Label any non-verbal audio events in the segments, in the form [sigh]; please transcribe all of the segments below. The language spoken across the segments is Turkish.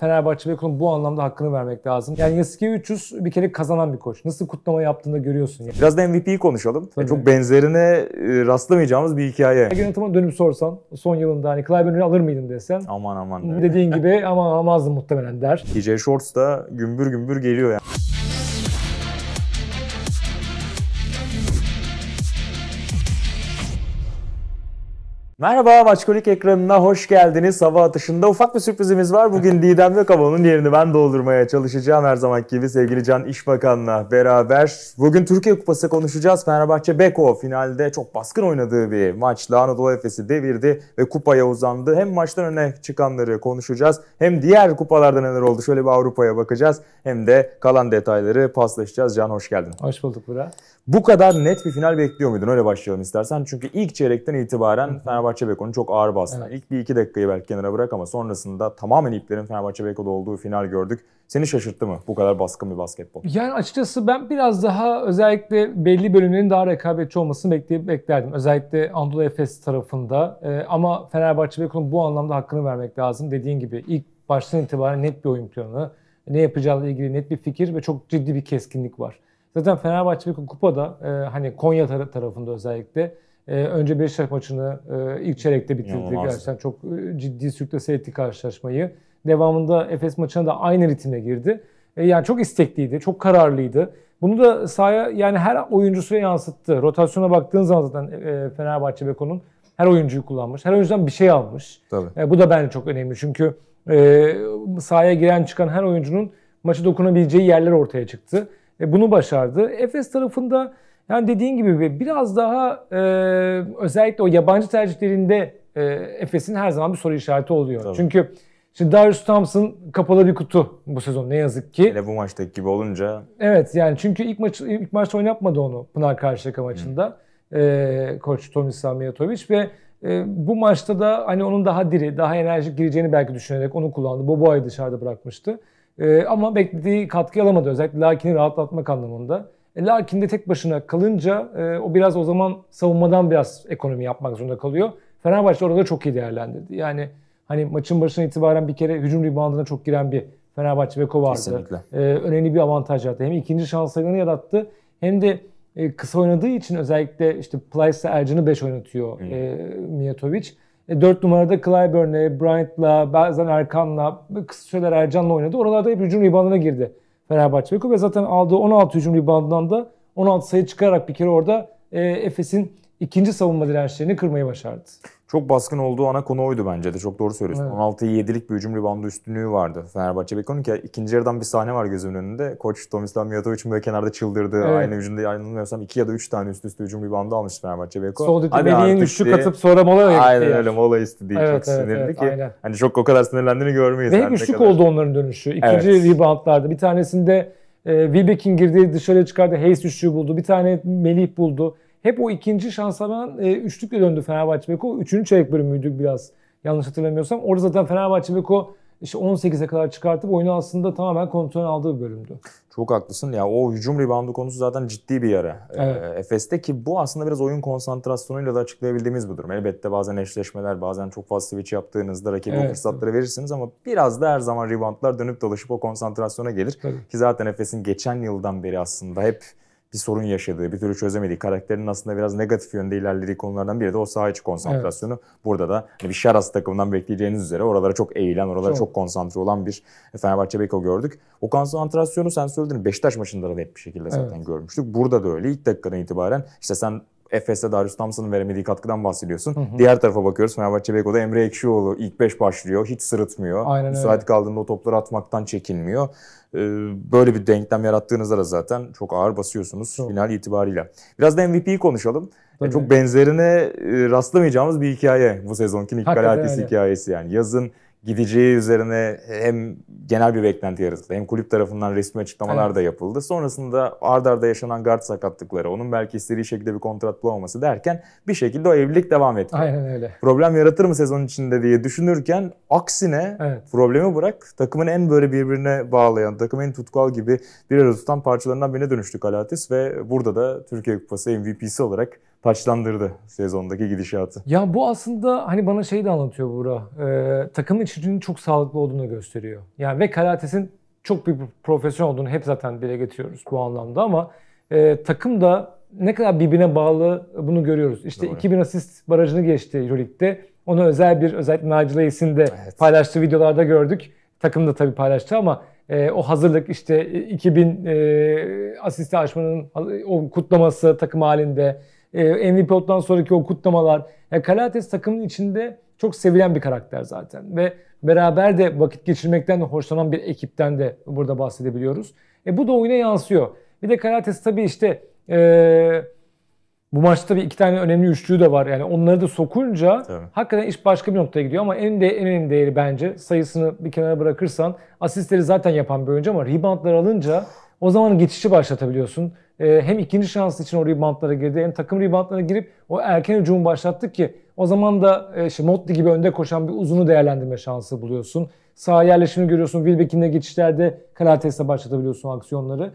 Fenerbahçe ve bu anlamda hakkını vermek lazım. Yani Yasuke 300 bir kere kazanan bir koç. Nasıl kutlama yaptığını görüyorsun. Yani. Biraz da MVP'yi konuşalım. Tabii. Çok benzerine e, rastlamayacağımız bir hikaye. Yönetimine dönüp sorsan son yılında hani Clyburn'u alır mıydın desen. Aman aman. Dediğin gibi ama almazdım muhtemelen der. TJ Shorts da gümbür gümbür geliyor yani. Merhaba Maçkolik ekranına hoş geldiniz. Sabah atışında ufak bir sürprizimiz var. Bugün [laughs] Didem ve ama yerini ben doldurmaya çalışacağım her zaman gibi sevgili Can İşbakan'la beraber. Bugün Türkiye Kupası konuşacağız. Fenerbahçe Beko finalde çok baskın oynadığı bir maçla Anadolu Efes'i devirdi ve kupaya uzandı. Hem maçtan öne çıkanları konuşacağız hem diğer kupalarda neler oldu şöyle bir Avrupa'ya bakacağız. Hem de kalan detayları paslaşacağız. Can hoş geldin. Hoş bulduk Burak. Bu kadar net bir final bekliyor muydun? Öyle başlayalım istersen. Çünkü ilk çeyrekten itibaren Fenerbahçe Fenerbahçe Beko'nun çok ağır bastı. Evet. İlk bir iki dakikayı belki kenara bırak ama sonrasında tamamen iplerin Fenerbahçe Beko'da olduğu final gördük. Seni şaşırttı mı bu kadar baskın bir basketbol? Yani açıkçası ben biraz daha özellikle belli bölümlerin daha rekabetçi olmasını bekleyip beklerdim. Özellikle Anadolu Efes tarafında ee, ama Fenerbahçe Beko'nun bu anlamda hakkını vermek lazım. Dediğin gibi ilk baştan itibaren net bir oyun planı, ne yapacağıyla ilgili net bir fikir ve çok ciddi bir keskinlik var. Zaten Fenerbahçe Beko kupada e, hani Konya tarafında özellikle ee, önce Beşiktaş maçını e, ilk çeyrekte bitirdi. İnanılmaz. Gerçekten çok e, ciddi sürklese etti karşılaşmayı. Devamında Efes maçına da aynı ritme girdi. E, yani çok istekliydi, çok kararlıydı. Bunu da sahaya yani her oyuncusuna yansıttı. Rotasyona baktığın zaman zaten Fenerbahçe Beko'nun her oyuncuyu kullanmış. Her oyuncudan bir şey almış. Tabii. E, bu da bence çok önemli. Çünkü e, sahaya giren çıkan her oyuncunun maçı dokunabileceği yerler ortaya çıktı. E, bunu başardı. Efes tarafında yani dediğin gibi biraz daha e, özellikle o yabancı tercihlerinde e, Efes'in her zaman bir soru işareti oluyor. Tabii. Çünkü şimdi Darius Thompson kapalı bir kutu bu sezon ne yazık ki. Hele bu maçtaki gibi olunca. Evet yani çünkü ilk maç ilk maçta oynatmadı onu Pınar Karşıyaka maçında. Hı. E, Koç Tomislav Mijatovic ve e, bu maçta da hani onun daha diri, daha enerjik gireceğini belki düşünerek onu kullandı. Boboa'yı dışarıda bırakmıştı. E, ama beklediği katkı alamadı özellikle Lakin'i rahatlatmak anlamında. E, Larkin de tek başına kalınca e, o biraz o zaman savunmadan biraz ekonomi yapmak zorunda kalıyor. Fenerbahçe orada çok iyi değerlendirdi. Yani hani maçın başına itibaren bir kere hücum ribandına çok giren bir Fenerbahçe Beko vardı. Kesinlikle. E, önemli bir avantaj yarattı. Hem ikinci şans sayılarını yarattı hem de e, kısa oynadığı için özellikle işte Plyce'la Ercan'ı 5 oynatıyor hmm. e, Mijatovic. E, numarada Clyburn'le, Bryant'la, bazen Erkan'la, kısa süreler Ercan'la oynadı. Oralarda hep hücum ribandına girdi. Fenerbahçe Beko ve zaten aldığı 16 hücum ribandından da 16 sayı çıkararak bir kere orada e, Efes'in ikinci savunma dirençlerini kırmayı başardı. Çok baskın olduğu ana konu oydu bence de. Çok doğru söylüyorsun. Evet. 16'yı 7'lik bir hücum ribandı üstünlüğü vardı Fenerbahçe Beko'nun ki ikinci yarıdan bir sahne var gözümün önünde. Koç Tomislav Mijatovic'in böyle kenarda çıldırdığı evet. aynı hücumda yanılmıyorsam iki ya da üç tane üst üste hücum ribandı almış Fenerbahçe Beko. Sol Meli'nin üçlük katıp sonra mola yaptı. Aynen öyle mola istedi. Evet, çok evet, sinirli evet, ki. Aynen. Hani çok o kadar sinirlendiğini görmeyiz. Ve güçlük kadar. oldu onların dönüşü. İkinci evet. reboundlarda. Bir tanesinde e, Wilbeck'in girdiği dışarıya çıkardı. Hayes üçlüğü buldu. Bir tane Melih buldu hep o ikinci şanslardan e, üçlükle döndü Fenerbahçe Beko. Üçüncü çeyrek bölümüydü biraz yanlış hatırlamıyorsam. Orada zaten Fenerbahçe Beko işte 18'e kadar çıkartıp oyunu aslında tamamen kontrol aldığı bir bölümdü. Çok haklısın. Ya o hücum reboundu konusu zaten ciddi bir yara. E, evet. Efes'te ki bu aslında biraz oyun konsantrasyonuyla da açıklayabildiğimiz bir durum. Elbette bazen eşleşmeler, bazen çok fazla switch yaptığınızda rakibe evet. fırsatları verirsiniz ama biraz da her zaman reboundlar dönüp dolaşıp o konsantrasyona gelir. Tabii. Ki zaten Efes'in geçen yıldan beri aslında hep bir sorun yaşadığı, bir türlü çözemediği, karakterin aslında biraz negatif yönde ilerlediği konulardan biri de o saha içi konsantrasyonu. Evet. Burada da hani bir Şaras takımından bekleyeceğiniz üzere oralara çok eğilen, oralara çok, çok konsantre olan bir Fenerbahçe Beko gördük. O konsantrasyonu sen söyledin Beşiktaş maçında da hep bir şekilde zaten evet. görmüştük. Burada da öyle. İlk dakikadan itibaren işte sen Efes'te Darius Thompson'ın veremediği katkıdan bahsediyorsun. Hı hı. Diğer tarafa bakıyoruz. Fenerbahçe Beko'da Emre Ekşioğlu ilk 5 başlıyor. Hiç sırıtmıyor. Aynen Müsait kaldığında o topları atmaktan çekinmiyor. Ee, böyle bir denklem yarattığınızda da zaten çok ağır basıyorsunuz çok. final itibariyle. Biraz da MVP'yi konuşalım. E, Tabii. Çok benzerine e, rastlamayacağımız bir hikaye bu sezonki Nick Galatis hikayesi yani. Yazın gideceği üzerine hem genel bir beklenti yaratıldı hem kulüp tarafından resmi açıklamalar evet. da yapıldı. Sonrasında ard arda yaşanan guard sakatlıkları, onun belki istediği şekilde bir kontrat bulamaması derken bir şekilde o evlilik devam etti. Aynen öyle. Problem yaratır mı sezon içinde diye düşünürken aksine evet. problemi bırak takımın en böyle birbirine bağlayan, takımın en tutkal gibi bir arada tutan parçalarından birine dönüştü Kalatis ve burada da Türkiye Kupası MVP'si olarak taçlandırdı sezondaki gidişatı. Ya bu aslında hani bana şey de anlatıyor Buğra. Ee, takımın içinin çok sağlıklı olduğunu gösteriyor. Yani ve Kalates'in çok bir profesyonel olduğunu hep zaten dile getiriyoruz bu anlamda ama e, takım da ne kadar birbirine bağlı bunu görüyoruz. İşte Doğru. 2000 asist barajını geçti Euroleague'de. Onu özel bir özellikle Nigel Hayes'in de evet. paylaştığı videolarda gördük. Takım da tabii paylaştı ama e, o hazırlık işte 2000 e, asisti aşmanın o kutlaması takım halinde e, ee, MVP olduktan sonraki o kutlamalar. Yani Kalates takımın içinde çok sevilen bir karakter zaten. Ve beraber de vakit geçirmekten hoşlanan bir ekipten de burada bahsedebiliyoruz. E, bu da oyuna yansıyor. Bir de Kalates tabii işte e, bu maçta tabii iki tane önemli üçlüğü de var. Yani onları da sokunca tabii. hakikaten iş başka bir noktaya gidiyor. Ama en, de, en önemli değeri bence sayısını bir kenara bırakırsan asistleri zaten yapan bir oyuncu ama reboundları alınca o zaman geçişi başlatabiliyorsun. E, hem ikinci şans için o reboundlara girdi hem takım reboundlara girip o erken hücumu başlattık ki o zaman da e, işte Motley gibi önde koşan bir uzunu değerlendirme şansı buluyorsun. Sağ yerleşimi görüyorsun. Wilbekin'le geçişlerde Karates'le başlatabiliyorsun aksiyonları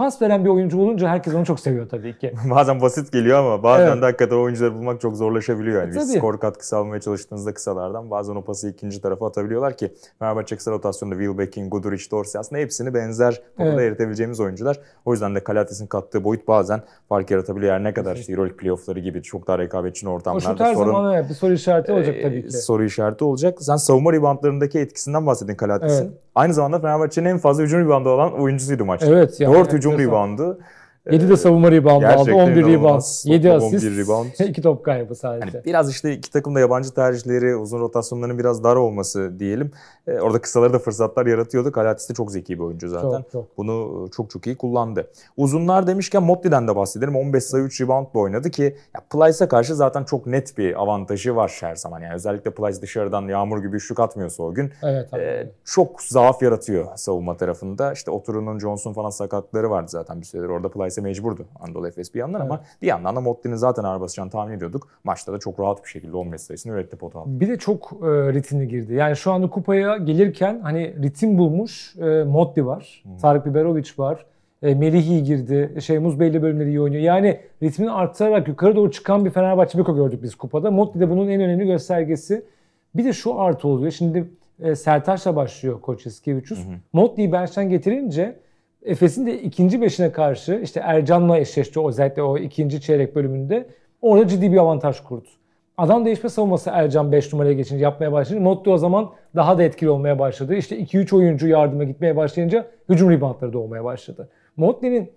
pas veren bir oyuncu olunca herkes onu çok seviyor tabii ki. [laughs] bazen basit geliyor ama bazen evet. de hakikaten oyuncuları bulmak çok zorlaşabiliyor. Yani e, tabii. skor katkısı almaya çalıştığınızda kısalardan bazen o pası ikinci tarafa atabiliyorlar ki Fenerbahçe kısa rotasyonda Wilbeck'in, Guduric, Dorsey aslında hepsini benzer topuda evet. eritebileceğimiz oyuncular. O yüzden de Kalates'in kattığı boyut bazen fark yaratabiliyor. Her ne kadar işte Euroleague playoffları gibi çok daha rekabetçi ortamlarda sorun... her sorun, zaman evet, bir soru işareti olacak ee, tabii ki. Soru işareti olacak. Sen savunma reboundlarındaki etkisinden bahsettin Kalates'in. Evet. Aynı zamanda Fenerbahçe'nin en fazla hücum ribandı olan oyuncusuydu maçta. Evet. Yani, 4 hücum hücum ribandı. 7 de savunma reboundu aldı. 11 rebound. 7 asist. 11 rebound. 2 [laughs] top kaybı sadece. Yani biraz işte iki takım da yabancı tercihleri, uzun rotasyonların biraz dar olması diyelim. E, orada kısaları da fırsatlar yaratıyordu. Kalatis de çok zeki bir oyuncu zaten. Çok, çok. Bunu çok çok iyi kullandı. Uzunlar demişken Motley'den de bahsedelim. 15 sayı 3 reboundla oynadı ki Plyce'a karşı zaten çok net bir avantajı var her zaman. Yani özellikle Plyce dışarıdan yağmur gibi üçlük atmıyorsa o gün. Evet, e, çok zaaf yaratıyor savunma tarafında. İşte Oturun'un Johnson falan sakatları vardı zaten bir süredir. Orada Plyce Dolayısıyla mecburdu Anadolu Efes bir yandan evet. ama bir yandan da Moddi'nin zaten ağır basacağını tahmin ediyorduk. Maçta da çok rahat bir şekilde 15 sayısını üretti pot altı. Bir de çok e, ritimli girdi. Yani şu anda kupaya gelirken hani ritim bulmuş e, Motti var. Hmm. Tarık Biberovic var. E, Melih iyi girdi. Şey Muz Muzbeyli bölümleri iyi oynuyor. Yani ritmini arttırarak yukarı doğru çıkan bir Fenerbahçe Beko gördük biz kupada. Moddi de bunun en önemli göstergesi. Bir de şu artı oluyor. Şimdi e, Sertaç'la başlıyor Koç Eskevicius. Motti'yi bench'ten getirince Efes'in de ikinci beşine karşı işte Ercan'la eşleşti özellikle o ikinci çeyrek bölümünde orada ciddi bir avantaj kurdu. Adam değişme savunması Ercan 5 numaraya geçince yapmaya başlayınca Motti o zaman daha da etkili olmaya başladı. İşte 2-3 oyuncu yardıma gitmeye başlayınca hücum reboundları da olmaya başladı. Motti'nin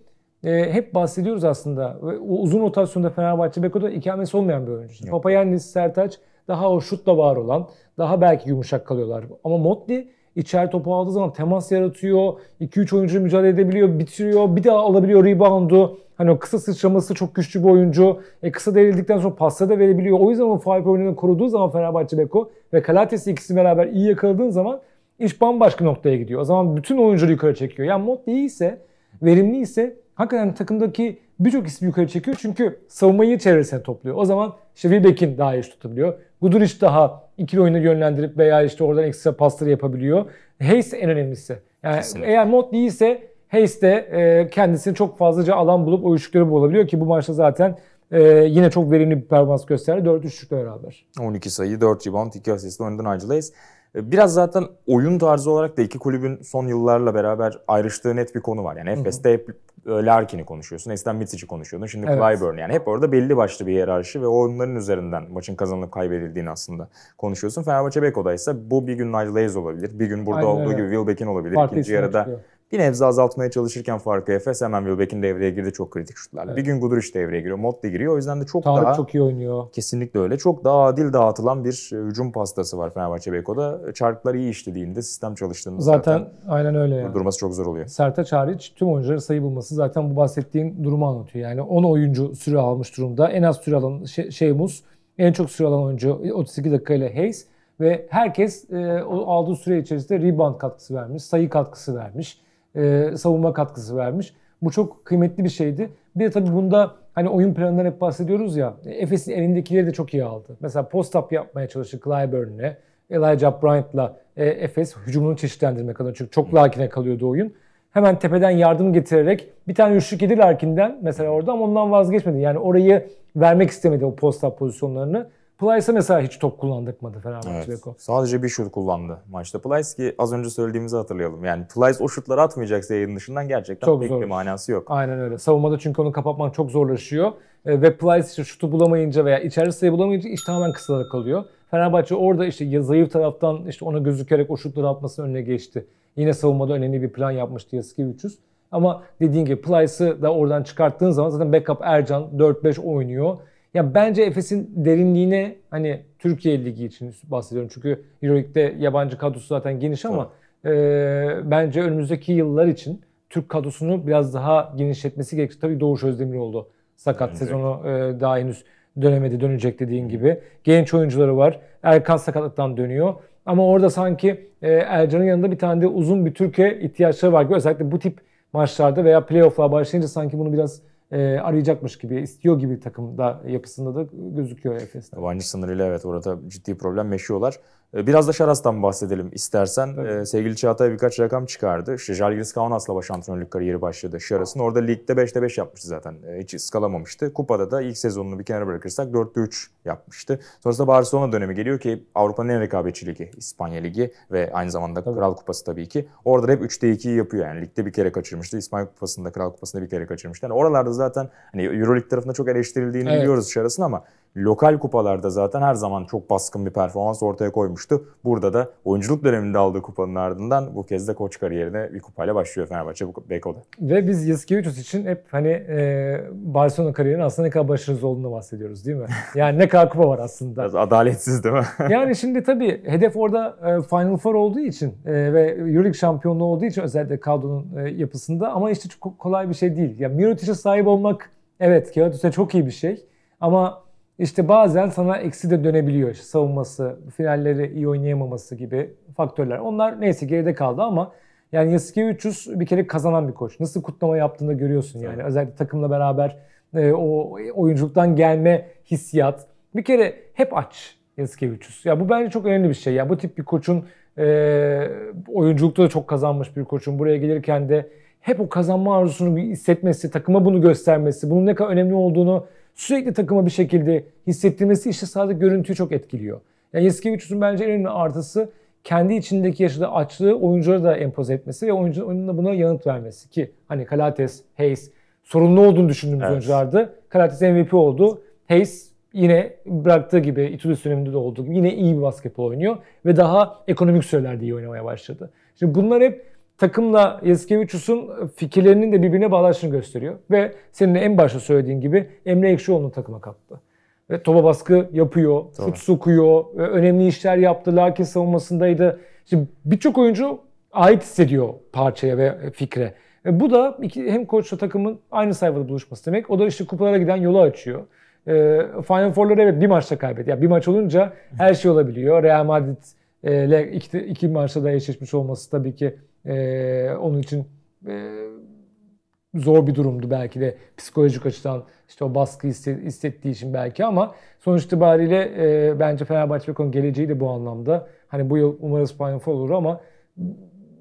e, hep bahsediyoruz aslında. O uzun rotasyonda Fenerbahçe Beko'da ikamesi olmayan bir oyuncu. Papayannis, Sertaç daha o şutla var olan, daha belki yumuşak kalıyorlar. Ama Motti İçeri topu aldığı zaman temas yaratıyor. 2-3 oyuncu mücadele edebiliyor, bitiriyor. Bir daha alabiliyor reboundu. Hani o kısa sıçraması çok güçlü bir oyuncu. E, kısa devrildikten sonra pasta da verebiliyor. O yüzden o Favre oyununu koruduğu zaman Fenerbahçe Beko ve Kalates ikisi beraber iyi yakaladığın zaman iş bambaşka noktaya gidiyor. O zaman bütün oyuncuları yukarı çekiyor. Yani mod iyiyse, verimli ise hakikaten takımdaki birçok ismi yukarı çekiyor. Çünkü savunmayı çevresine topluyor. O zaman işte Wilbeck'in daha iyi tutabiliyor. Guduric daha ikili oyunu yönlendirip veya işte oradan ekstra pasları yapabiliyor. Hayes en önemlisi. Yani Kesinlikle. eğer mod değilse Hayes de e, kendisini çok fazlaca alan bulup o üçlükleri bulabiliyor ki bu maçta zaten e, yine çok verimli bir performans gösterdi. 4 üçlükle beraber. 12 sayı, 4 rebound, 2 asistle oynadan ayrıldayız. E, biraz zaten oyun tarzı olarak da iki kulübün son yıllarla beraber ayrıştığı net bir konu var. Yani Efes'te hep e, Larkin'i konuşuyorsun, Esten Mitsic'i konuşuyordun, şimdi evet. Clyburn. Yani hep orada belli başlı bir hiyerarşi ve onların üzerinden maçın kazanılıp kaybedildiğini aslında konuşuyorsun. Fenerbahçe Beko'da ise bu bir gün Nigel Hayes olabilir, bir gün burada Aynen olduğu öyle. gibi Will Beck'in olabilir. Farklı İkinci yarıda çıkıyor bir nebze azaltmaya çalışırken farkı Efes hemen Wilbeck'in devreye girdi çok kritik şutlarla. Evet. Bir gün Guduric devreye giriyor, Motley giriyor. O yüzden de çok Tarık daha... çok iyi oynuyor. Kesinlikle öyle. Çok daha adil dağıtılan bir e, hücum pastası var Fenerbahçe Beko'da. E, çarklar iyi işlediğinde, sistem çalıştığında zaten, zaten aynen öyle yani. durması çok zor oluyor. Sertaç hariç tüm oyuncuların sayı bulması zaten bu bahsettiğin durumu anlatıyor. Yani 10 oyuncu süre almış durumda. En az süre alan şey, şey en çok süre alan oyuncu 32 dakikayla Hayes ve herkes e, o aldığı süre içerisinde rebound katkısı vermiş, sayı katkısı vermiş e, savunma katkısı vermiş. Bu çok kıymetli bir şeydi. Bir de tabii bunda hani oyun planından hep bahsediyoruz ya. Efes'in elindekileri de çok iyi aldı. Mesela post-up yapmaya çalıştı Clyburn'le. Elijah Bryant'la e, Efes hücumunu çeşitlendirmek adına. Çünkü çok lakine kalıyordu oyun. Hemen tepeden yardım getirerek bir tane üçlük yedi Larkin'den mesela orada ama ondan vazgeçmedi. Yani orayı vermek istemedi o post-up pozisyonlarını. Plyce'a mesela hiç top kullandırmadı Fenerbahçe evet. Beko. Sadece bir şut kullandı maçta. Plyce ki az önce söylediğimizi hatırlayalım. Yani Plyce o şutları atmayacaksa yayın dışından gerçekten çok pek zor. bir manası yok. Aynen öyle. Savunmada çünkü onu kapatmak çok zorlaşıyor. Ee, ve Plyce işte şutu bulamayınca veya içeride sayı bulamayınca iş tamamen kısalara kalıyor. Fenerbahçe orada işte ya zayıf taraftan işte ona gözükerek o şutları atmasının önüne geçti. Yine savunmada önemli bir plan yapmıştı Yaski 300. Ama dediğin gibi Plyce'ı da oradan çıkarttığın zaman zaten backup Ercan 4-5 oynuyor. Ya bence Efes'in derinliğine hani Türkiye Ligi için bahsediyorum. Çünkü Euroleague'de yabancı kadrosu zaten geniş ama e, bence önümüzdeki yıllar için Türk kadrosunu biraz daha genişletmesi gerekir. Tabii Doğuş Özdemir oldu. Sakat evet. sezonu e, daha henüz dönemedi, dönecek dediğin gibi. Genç oyuncuları var. Erkan sakatlıktan dönüyor. Ama orada sanki e, Ercan'ın yanında bir tane de uzun bir Türkiye ihtiyaçları var. Özellikle bu tip maçlarda veya playoff'la başlayınca sanki bunu biraz e, arayacakmış gibi, istiyor gibi takımda yapısında da gözüküyor Efes'te. Yabancı sınırıyla evet orada ciddi problem yaşıyorlar. Ee, biraz da Şaras'tan bahsedelim istersen. Evet. Sevgili Çağatay birkaç rakam çıkardı. İşte Jalgiris Kaunas'la baş antrenörlük kariyeri başladı Şaras'ın. Orada ligde 5'te 5 yapmıştı zaten. Ee, hiç ıskalamamıştı. Kupada da ilk sezonunu bir kenara bırakırsak 4'te 3 yapmıştı. Sonrasında Barcelona dönemi geliyor ki Avrupa'nın en rekabetçi ligi. İspanya Ligi ve aynı zamanda tabii. Kral Kupası tabii ki. Orada hep 3'te 2 yapıyor yani. Ligde bir kere kaçırmıştı. İspanya Kupası'nda, Kral Kupası'nda bir kere kaçırmıştı. Yani oralarda zaten hani Euroleague tarafında çok eleştirildiğini evet. biliyoruz Şaras'ın ama lokal kupalarda zaten her zaman çok baskın bir performans ortaya koymuştu. Burada da oyunculuk döneminde aldığı kupanın ardından bu kez de koç kariyerine bir kupayla başlıyor Fenerbahçe Beko'da. Ve biz Yaskevicius için hep hani e, Barcelona kariyerinin aslında ne kadar başarısız olduğunu bahsediyoruz değil mi? [laughs] Yani ne kadar kupa var aslında. Biraz adaletsiz değil mi? [laughs] yani şimdi tabii hedef orada e, Final Four olduğu için e, ve Euroleague şampiyonluğu olduğu için özellikle kadronun e, yapısında ama işte çok kolay bir şey değil. Ya yani Mirotic'e sahip olmak evet Kevin çok iyi bir şey ama işte bazen sana eksi de dönebiliyor. İşte savunması, finalleri iyi oynayamaması gibi faktörler. Onlar neyse geride kaldı ama yani Yasuke 300 bir kere kazanan bir koç. Nasıl kutlama yaptığını görüyorsun yani. Evet. Özellikle takımla beraber e, o oyunculuktan gelme hissiyat. Bir kere hep aç Yasuke 300. Ya bu bence çok önemli bir şey. Ya bu tip bir koçun e, oyunculukta da çok kazanmış bir koçun buraya gelirken de hep o kazanma arzusunu bir hissetmesi, takıma bunu göstermesi, bunun ne kadar önemli olduğunu sürekli takıma bir şekilde hissettirmesi işte sadece görüntüyü çok etkiliyor. Yani Yasikevicius'un bence en önemli artısı kendi içindeki yaşadığı açlığı oyunculara da empoze etmesi ve oyuncunun oyununa buna yanıt vermesi ki hani Kalates, Hayes sorunlu olduğunu düşündüğümüz evet. oyunculardı. Kalates MVP oldu. Hayes yine bıraktığı gibi İtudis döneminde de olduğu gibi yine iyi bir basketbol oynuyor ve daha ekonomik sürelerde iyi oynamaya başladı. Şimdi bunlar hep takımla Yasikevicius'un fikirlerinin de birbirine bağdaşını gösteriyor. Ve senin en başta söylediğin gibi Emre Ekşioğlu'nu takıma kattı. Ve topa baskı yapıyor, Doğru. şut sokuyor, önemli işler yaptı, lakin savunmasındaydı. Şimdi birçok oyuncu ait hissediyor parçaya ve fikre. E bu da iki, hem koçla takımın aynı sayfada buluşması demek. O da işte kupalara giden yolu açıyor. E, Final Four'ları evet bir maçta kaybetti. Yani bir maç olunca her şey olabiliyor. Real Madrid ile e, iki, iki maçta da eşleşmiş olması tabii ki e, onun için e, zor bir durumdu belki de psikolojik açıdan işte o baskı hissettiği için belki ama sonuç itibariyle e, bence Fenerbahçe ve geleceği de bu anlamda. Hani bu yıl umarız Final Four olur ama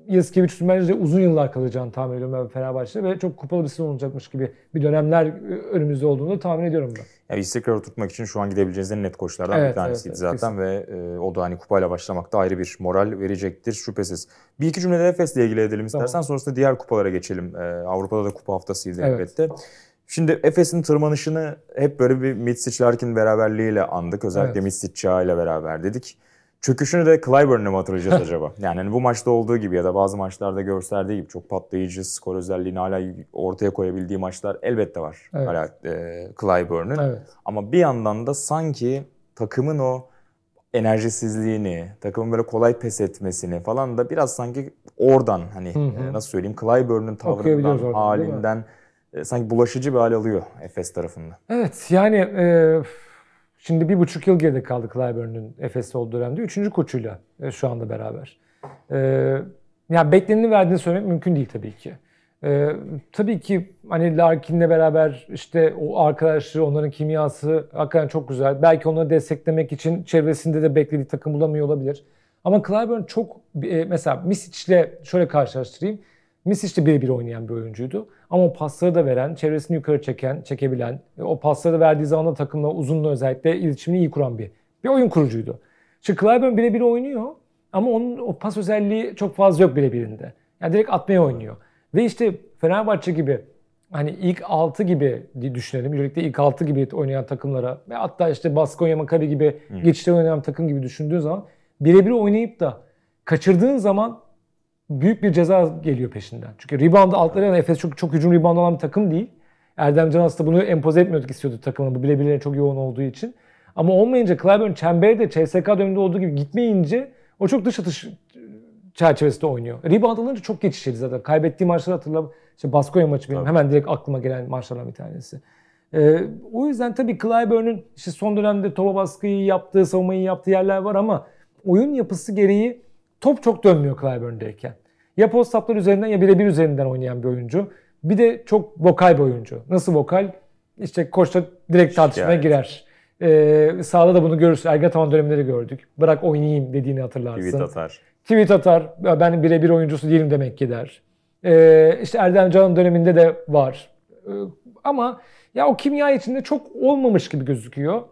Yazıkeviç bence uzun yıllar kalacağını tahmin ediyorum ben Fenerbahçe'de ve çok kupalı bir sezon olacakmış gibi bir dönemler e, önümüzde olduğunu tahmin ediyorum ben. Yani istikrar oturtmak için şu an gidebileceğiniz en net koçlardan evet, bir tanesiydi evet, zaten kesin. ve e, o da hani kupayla başlamak da ayrı bir moral verecektir şüphesiz. Bir iki cümlede de Efes'le ilgili edelim istersen tamam. sonrasında diğer kupalara geçelim. E, Avrupa'da da kupa haftasıydı evet. elbette. Şimdi Efes'in tırmanışını hep böyle bir Mitsic-Larkin beraberliğiyle andık. Özellikle evet. Mitsic çağıyla beraber dedik çöküşünü de Clyburn'e mi hatırlayacağız [laughs] acaba? Yani hani bu maçta olduğu gibi ya da bazı maçlarda gösterdiği gibi çok patlayıcı skor özelliğini hala ortaya koyabildiği maçlar elbette var. Evet. Hala e, Clyburn'un. Evet. Ama bir yandan da sanki takımın o enerjisizliğini, takımın böyle kolay pes etmesini falan da biraz sanki oradan hani hı e, hı. nasıl söyleyeyim Clyburn'un tavrından, halinden e, sanki bulaşıcı bir hal alıyor Efes tarafında. Evet yani e, Şimdi bir buçuk yıl geride kaldı Clyburn'un Efes'te olduğu dönemde. Üçüncü koçuyla e, şu anda beraber. E, yani bekleneni verdiğini söylemek mümkün değil tabii ki. E, tabii ki hani Larkin'le beraber işte o arkadaşları, onların kimyası hakikaten çok güzel. Belki onları desteklemek için çevresinde de beklediği takım bulamıyor olabilir. Ama Clyburn çok e, mesela Misic'le şöyle karşılaştırayım. Misic'le birebir oynayan bir oyuncuydu. Ama o pasları da veren, çevresini yukarı çeken, çekebilen, e, o pasları da verdiği zaman da takımla uzunla özellikle iletişimini iyi kuran bir bir oyun kurucuydu. Şimdi Clyburn birebir oynuyor ama onun o pas özelliği çok fazla yok birebirinde. Yani direkt atmaya oynuyor. Ve işte Fenerbahçe gibi hani ilk 6 gibi düşünelim. Euroleague'de ilk 6 gibi oynayan takımlara ve hatta işte Baskonya Makabi gibi hmm. geçişte oynayan takım gibi düşündüğün zaman birebir oynayıp da kaçırdığın zaman büyük bir ceza geliyor peşinden. Çünkü rebound altları yani Efes çok, çok hücum rebound olan bir takım değil. Erdem Can aslında bunu empoze etmiyorduk istiyordu takımına. Bu bilebilene çok yoğun olduğu için. Ama olmayınca Clyburn çemberi de CSK döneminde olduğu gibi gitmeyince o çok dış atış çerçevesinde oynuyor. Rebound alınca çok geçişli zaten. Kaybettiği maçları hatırla. İşte Baskonya maçı benim. Tabii. Hemen direkt aklıma gelen maçlardan bir tanesi. Ee, o yüzden tabii Clyburn'un işte son dönemde topa baskıyı yaptığı, savunmayı yaptığı yerler var ama oyun yapısı gereği top çok dönmüyor Clyburn'deyken. Ya post up'lar üzerinden ya birebir üzerinden oynayan bir oyuncu. Bir de çok vokal bir oyuncu. Nasıl vokal? İşte koçta direkt tartışmaya girer. Ee, sahada da bunu görürsün. Ergen Ergataman dönemleri gördük. Bırak oynayayım dediğini hatırlarsın. Tweet atar. Tweet atar. Ben birebir oyuncusu değilim demek ki der. Ee, işte Erdem Can'ın döneminde de var. Ee, ama ya o kimya içinde çok olmamış gibi gözüküyor.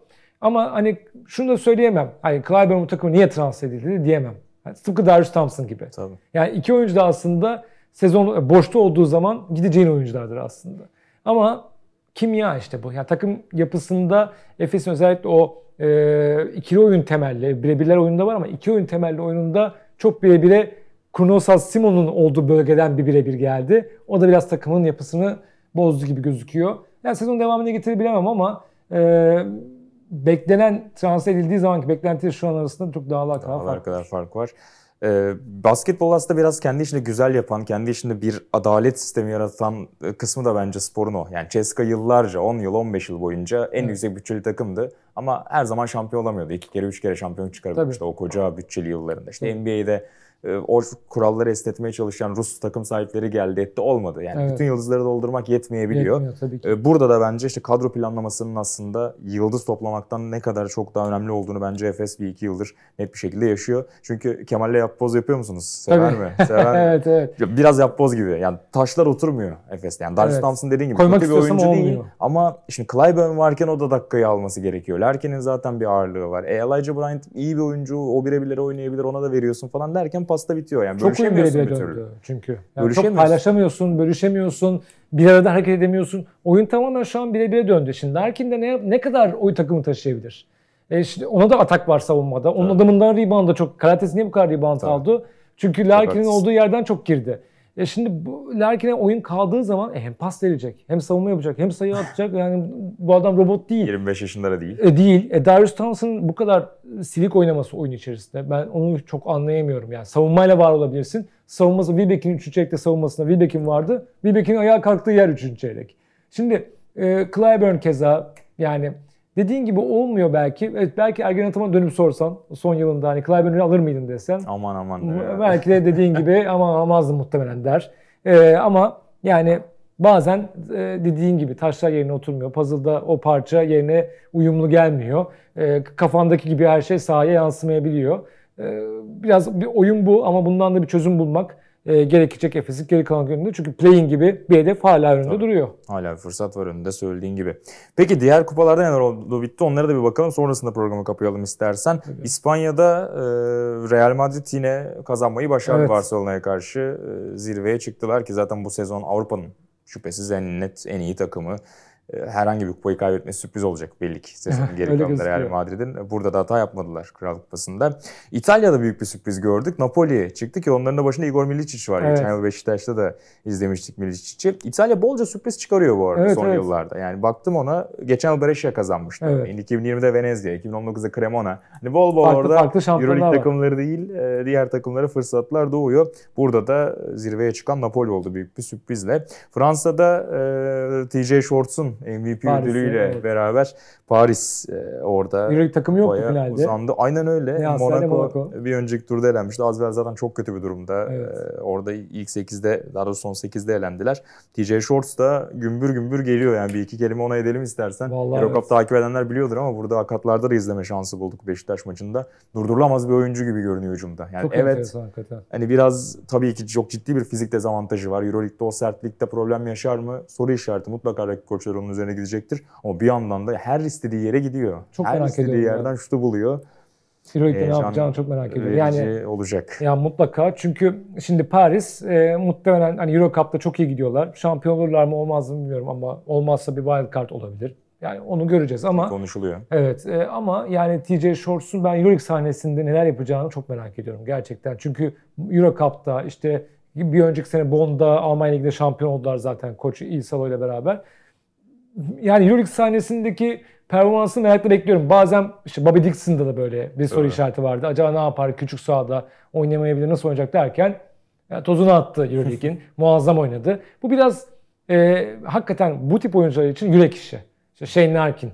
Ama hani şunu da söyleyemem. Hani Clyburn'un takımı niye transfer edildi diyemem. Yani tıpkı Darius Thompson gibi. Tabii. Yani iki oyuncu da aslında sezon e, boşta olduğu zaman gideceğin oyunculardır aslında. Ama kimya işte bu. Yani takım yapısında Efes'in özellikle o e, ikili oyun temelli, birebirler oyunda var ama iki oyun temelli oyununda çok birebire kurnosal Simon'un olduğu bölgeden bir birebir geldi. O da biraz takımın yapısını bozdu gibi gözüküyor. Yani sezon devamını getirebilemem ama e, beklenen transfer edildiği zamanki beklenti şu an arasında çok dağlar kadar dağlar fark, kadar fark var. E, basketbol aslında biraz kendi içinde güzel yapan, kendi içinde bir adalet sistemi yaratan e, kısmı da bence sporun o. Yani Ceska yıllarca, 10 yıl, 15 yıl boyunca en evet. yüksek bütçeli takımdı. Ama her zaman şampiyon olamıyordu. İki kere, üç kere şampiyon çıkarabilmişti Tabii. o koca bütçeli yıllarında. İşte evet. NBA'de e, o kuralları esnetmeye çalışan Rus takım sahipleri geldi etti olmadı. Yani evet. bütün yıldızları doldurmak yetmeyebiliyor. Yetmiyor, tabii ki. E, burada da bence işte kadro planlamasının aslında yıldız toplamaktan ne kadar çok daha önemli olduğunu bence Efes bir iki yıldır net bir şekilde yaşıyor. Çünkü Kemal'le yapboz yapıyor musunuz? Sever tabii. mi? Sever [laughs] mi? evet evet. Biraz yapboz gibi. Yani taşlar oturmuyor Efes'te. Yani Darius evet. Thompson dediğin gibi Koymak bir oyuncu olmuyor. değil. Ama şimdi Clyburn varken o da dakikayı alması gerekiyor. Larkin'in zaten bir ağırlığı var. E, Elijah Bryant iyi bir oyuncu. O birebirlere oynayabilir. Ona da veriyorsun falan derken pasta bitiyor yani. Çok uyum birebire döndü çünkü. Yani çok paylaşamıyorsun, bölüşemiyorsun, bir arada hareket edemiyorsun. Oyun tamamen şu an birebire döndü. Şimdi Larkin de ne, ne kadar oy takımı taşıyabilir? E şimdi ona da atak var savunmada. Onun evet. adamından da çok. Karatesi niye bu kadar rebound Tabii. aldı? Çünkü Larkin'in olduğu yerden çok girdi. E şimdi bu Larkin'e oyun kaldığı zaman e, hem pas verecek, hem savunma yapacak, hem sayı atacak. yani bu adam robot değil. 25 yaşında da değil. E, değil. E, Darius Thompson'ın bu kadar silik oynaması oyun içerisinde. Ben onu çok anlayamıyorum. Yani savunmayla var olabilirsin. Savunması Wilbeck'in 3. çeyrekte savunmasında Wilbeck'in vardı. Wilbeck'in ayağa kalktığı yer 3. çeyrek. Şimdi e, Clyburn keza yani Dediğin gibi olmuyor belki. Evet belki Ergen Ataman'a dönüp sorsan son yılında hani Clyburn'u alır mıydın desen. Aman aman. Evet. Belki de dediğin gibi [laughs] ama almazdım muhtemelen der. Ee, ama yani bazen e, dediğin gibi taşlar yerine oturmuyor. Puzzle'da o parça yerine uyumlu gelmiyor. E, kafandaki gibi her şey sahaya yansımayabiliyor. E, biraz bir oyun bu ama bundan da bir çözüm bulmak e, gerekecek Efes'in geri kalan gününde. Çünkü playing gibi bir hedef hala önünde Tabii. duruyor. Hala bir fırsat var önünde söylediğin gibi. Peki diğer kupalarda neler oldu bitti onlara da bir bakalım. Sonrasında programı kapayalım istersen. Evet. İspanya'da e, Real Madrid yine kazanmayı başardı evet. Barcelona'ya karşı. E, zirveye çıktılar ki zaten bu sezon Avrupa'nın şüphesiz en net en iyi takımı. E, herhangi bir kupayı kaybetmesi sürpriz olacak belli ki [laughs] sezonun geri kalanında Real Madrid'in. Burada da hata yapmadılar Kral Kupası'nda. İtalya'da büyük bir sürpriz gördük. Napoli çıktı ki onların da başında Igor Milicic var. Evet. Geçen yıl Beşiktaş'ta da izlemiştik Milicic'i. İtalya bolca sürpriz çıkarıyor bu arada evet, son evet. yıllarda. Yani baktım ona geçen yıl Brescia kazanmıştı. Evet. Yani 2020'de Venezia, 2019'da Cremona. Hani bol bol farklı, orada farklı Euroleague var. takımları değil e, diğer takımlara fırsatlar doğuyor. Burada da zirveye çıkan Napoli oldu büyük bir sürprizle. Fransa'da e, TJ Shorts'un MVP Paris, ödülüyle evet. beraber Paris e, orada. Yürek takım yoktu finalde. Uzandı. Aynen öyle. Ya, Monaco, Monaco bir önceki turda elenmişti. Azver zaten çok kötü bir durumda. E, evet. E, orada ilk 8'de daha doğrusu son 8'de elendiler. TJ Shorts da gümbür gümbür geliyor yani bir iki kelime ona edelim istersen. Vallahi Eurocup evet. takip edenler biliyordur ama burada akatlarda da izleme şansı bulduk Beşiktaş maçında. Durdurulamaz bir oyuncu gibi görünüyor hücumda. Yani çok evet. Hani biraz tabii ki çok ciddi bir fizik dezavantajı var. Euroleague'de o sertlikte problem yaşar mı? Soru işareti. Mutlaka rakip koçlar onun üzerine gidecektir. Ama bir yandan da her istediği yere gidiyor. Çok her merak istediği yerden ben. şutu buluyor. Euroleague'de ee, ne yapacağını çok merak ediyorum. Yani olacak. Yani mutlaka çünkü şimdi Paris e, muhtemelen hani Euro Cup'ta çok iyi gidiyorlar. Şampiyon olurlar mı olmaz mı bilmiyorum ama olmazsa bir wild card olabilir. Yani onu göreceğiz ama konuşuluyor. Evet e, ama yani TJ Shorts'un ben Euroleague sahnesinde neler yapacağını çok merak ediyorum gerçekten. Çünkü Euro Cup'ta işte bir önceki sene Bond'da Almanya Ligi'de şampiyon oldular zaten koçu İsalo ile beraber yani Euroleague sahnesindeki performansını merakla bekliyorum. Bazen işte Bobby Dixon'da da böyle bir soru evet. işareti vardı. Acaba ne yapar küçük sahada oynamayabilir nasıl oynayacak derken yani tozunu attı Euroleague'in. [laughs] Muazzam oynadı. Bu biraz e, hakikaten bu tip oyuncular için yürek işi. İşte Shane Larkin.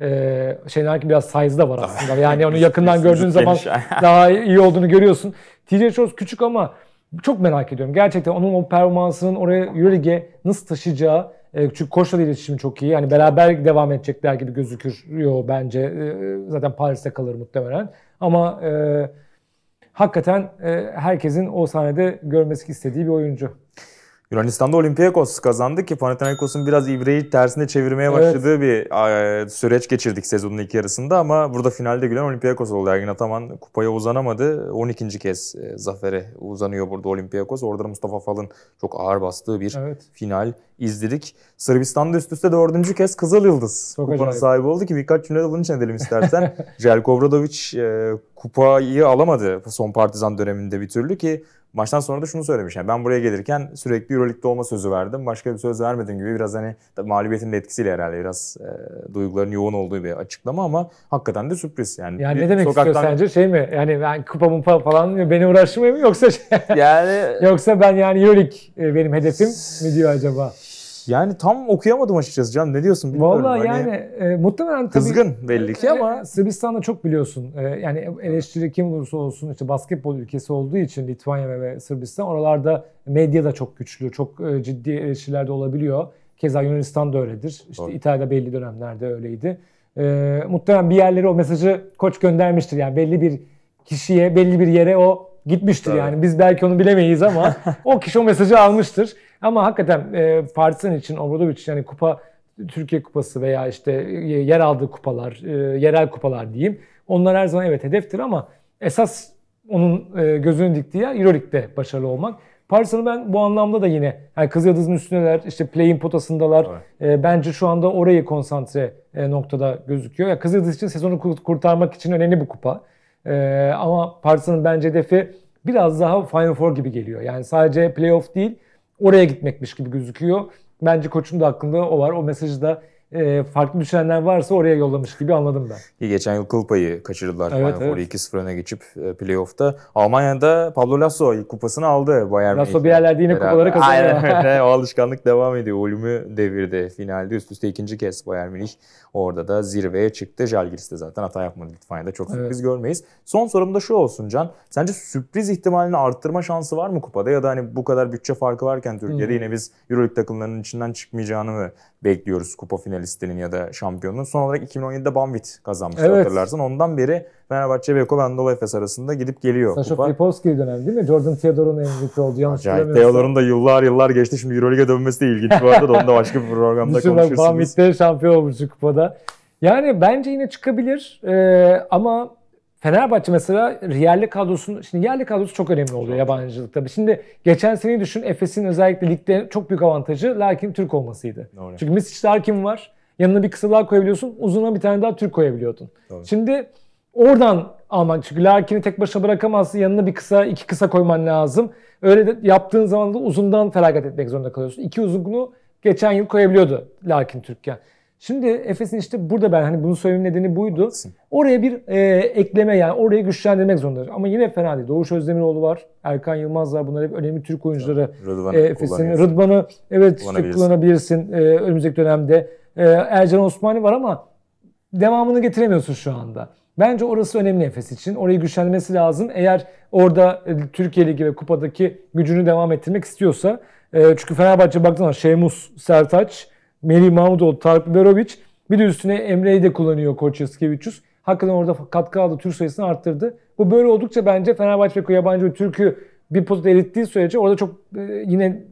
Ee, Shane Larkin biraz size'da var aslında. Yani onu yakından [laughs] gördüğün zaman [laughs] daha iyi olduğunu görüyorsun. TJ Shorts küçük ama çok merak ediyorum. Gerçekten onun o performansının oraya Euroleague'e nasıl taşıyacağı e, çünkü Koç'la iletişim çok iyi. Yani beraber devam edecekler gibi gözüküyor bence. E, zaten Paris'te kalır muhtemelen. Ama e, hakikaten e, herkesin o sahnede görmesi istediği bir oyuncu. Yunanistan'da Olympiakos kazandı ki Panathinaikos'un biraz ibreyi tersine çevirmeye başladığı evet. bir süreç geçirdik sezonun ilk yarısında ama burada finalde gülen Olympiakos oldu. Ergin Ataman kupaya uzanamadı. 12. kez e, zafere uzanıyor burada Olympiakos. Orada da Mustafa Fal'ın çok ağır bastığı bir evet. final izledik. Sırbistan'da üst üste 4. kez Kızıl Yıldız çok kupana acayip. sahip oldu ki birkaç cümle de bunun için edelim istersen. [laughs] Jelko Obradovic e, kupayı alamadı son partizan döneminde bir türlü ki Maçtan sonra da şunu söylemiş. Yani ben buraya gelirken sürekli Euroleague'de olma sözü verdim. Başka bir söz vermedim gibi biraz hani mağlubiyetin de etkisiyle herhalde biraz e, duyguların yoğun olduğu bir açıklama ama hakikaten de sürpriz. Yani, yani ne demek sokaktan... istiyor sence şey mi? Yani ben kupa falan beni uğraştırmıyor mu yoksa şey... yani [laughs] yoksa ben yani Euroleague e, benim hedefim mi diyor acaba? Yani tam okuyamadım açıkçası Can. Ne diyorsun bilmiyorum. Valla hani yani e, muhtemelen tabii... Kızgın e, belli ki ama... E, Sırbistan'da çok biliyorsun. E, yani eleştiri kim olursa olsun işte basketbol ülkesi olduğu için Litvanya ve Sırbistan oralarda medya da çok güçlü. Çok e, ciddi eleştiriler de olabiliyor. Keza Yunanistan da öyledir. İşte Doğru. İtalya belli dönemlerde öyleydi. E, muhtemelen bir yerlere o mesajı koç göndermiştir. Yani belli bir kişiye, belli bir yere o gitmiştir Tabii. yani. Biz belki onu bilemeyiz ama [laughs] o kişi o mesajı almıştır. Ama hakikaten e, Partizan için Obradovic için yani kupa Türkiye Kupası veya işte e, yer aldığı kupalar, e, yerel kupalar diyeyim. Onlar her zaman evet hedeftir ama esas onun e, gözünü diktiği yer Euroleague'de başarılı olmak. Paris'in ben bu anlamda da yine yani Kızıldız'ın üstündeler, işte play-in potasındalar. Evet. E, bence şu anda orayı konsantre e, noktada gözüküyor. Ya Kızıldız için sezonu kurtarmak için önemli bu kupa. E, ama Paris'in bence hedefi biraz daha Final Four gibi geliyor. Yani sadece playoff değil, oraya gitmekmiş gibi gözüküyor. Bence koçun da aklında o var. O mesajı da e, farklı düşünenler varsa oraya yollamış gibi anladım ben. Geçen yıl kulpayı payı kaçırdılar. Evet, Final evet. 2-0 öne geçip e, playoff'ta. Almanya'da Pablo Lasso kupasını aldı Bayern Lasso bir yerlerde yine beraber. kupaları kazanıyor. Aynen o alışkanlık devam ediyor. Ulm'ü devirdi finalde. Üst üste ikinci kez Bayern Münih orada da zirveye çıktı. Jalgiris zaten hata yapmadı Litvanya'da. Çok sürpriz evet. görmeyiz. Son sorum da şu olsun Can. Sence sürpriz ihtimalini arttırma şansı var mı kupada? Ya da hani bu kadar bütçe farkı varken Türkiye'de hmm. yine biz Euroleague takımlarının içinden çıkmayacağını mı bekliyoruz kupa finali finalistinin ya da şampiyonun. Son olarak 2017'de Banvit kazanmıştı evet. hatırlarsan. Ondan beri Fenerbahçe ve Kobe Anadolu Efes arasında gidip geliyor Sasha kupa. Filipowski dönem değil mi? Jordan Theodore'un MVP oldu yanlış Acayip. Theodore'un da yıllar yıllar geçti. Şimdi Euroleague'e dönmesi de ilginç bu arada da onu da başka bir programda Düşün konuşursunuz. Düşün bak Banvit'te şampiyon olmuş kupada. Yani bence yine çıkabilir ee, ama Fenerbahçe mesela yerli kadrosun şimdi yerli kadrosu çok önemli oluyor yabancılık tabii. Şimdi geçen seneyi düşün Efes'in özellikle ligde çok büyük avantajı lakin Türk olmasıydı. Doğru. Çünkü Misic Larkin var. Yanına bir kısa kısalar koyabiliyorsun. Uzuna bir tane daha Türk koyabiliyordun. Doğru. Şimdi oradan alman çünkü Larkin'i tek başına bırakamazsın. Yanına bir kısa, iki kısa koyman lazım. Öyle de yaptığın zaman da uzundan feragat etmek zorunda kalıyorsun. İki uzunluğu geçen yıl koyabiliyordu Larkin Türkken. Şimdi Efes'in işte burada ben hani bunu söylemenin nedeni buydu. Haklısın. Oraya bir e, ekleme yani orayı güçlendirmek zorundalar Ama yine fena değil. Doğuş Özdemiroğlu var, Erkan Yılmaz var. Bunlar hep önemli Türk oyuncuları. Rıdvan e, Efes'in. Rıdvan'ı evet kullanabilirsin. kullanabilirsin e, önümüzdeki dönemde. E, Ercan Osmani var ama devamını getiremiyorsun şu anda. Bence orası önemli Efes için. Orayı güçlendirmesi lazım. Eğer orada e, Türkiye Ligi ve kupadaki gücünü devam ettirmek istiyorsa. E, çünkü Fenerbahçe baktığında Şemus, Sertaç, Melih Mahmutoğlu, Tarık Berovic. Bir de üstüne Emre'yi de kullanıyor Koç Yasikevicius. Hakikaten orada katkı aldı, tür sayısını arttırdı. Bu böyle oldukça bence Fenerbahçe ve yabancı ve Türk'ü bir potada erittiği sürece orada çok e, yine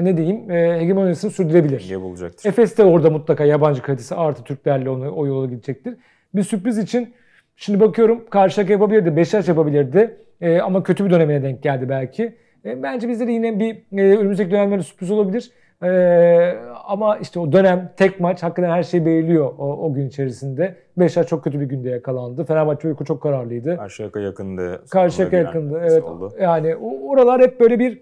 ne diyeyim e, hegemonisini sürdürebilir. İyi bulacaktır. Efes de orada mutlaka yabancı kalitesi artı Türklerle onu, o yola gidecektir. Bir sürpriz için şimdi bakıyorum Karşıyaka yapabilirdi, Beşiktaş yapabilirdi. E, ama kötü bir dönemine denk geldi belki. E, bence bizde yine bir e, önümüzdeki dönemlerde sürpriz olabilir. Ee, ama işte o dönem tek maç hakikaten her şey belirliyor o, o gün içerisinde. Beşiktaş çok kötü bir günde yakalandı. Fenerbahçe uyku çok kararlıydı. Karşıyaka yakındı. Karşıyaka yakındı evet. Oldu. Yani oralar hep böyle bir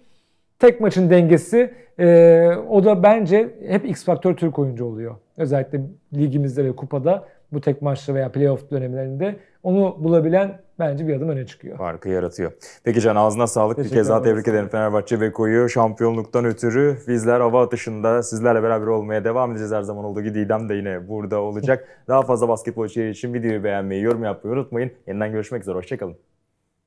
tek maçın dengesi. Ee, o da bence hep X faktör Türk oyuncu oluyor. Özellikle ligimizde ve kupada bu tek maçlı veya playoff dönemlerinde onu bulabilen bence bir adım öne çıkıyor. Farkı yaratıyor. Peki Can ağzına sağlık. Teşekkür bir kez daha tebrik ederim Fenerbahçe Beko'yu. Şampiyonluktan ötürü bizler hava atışında sizlerle beraber olmaya devam edeceğiz her zaman olduğu gibi. Didem de yine burada olacak. [laughs] daha fazla basketbol içeriği için videoyu beğenmeyi, yorum yapmayı unutmayın. Yeniden görüşmek üzere. Hoşçakalın.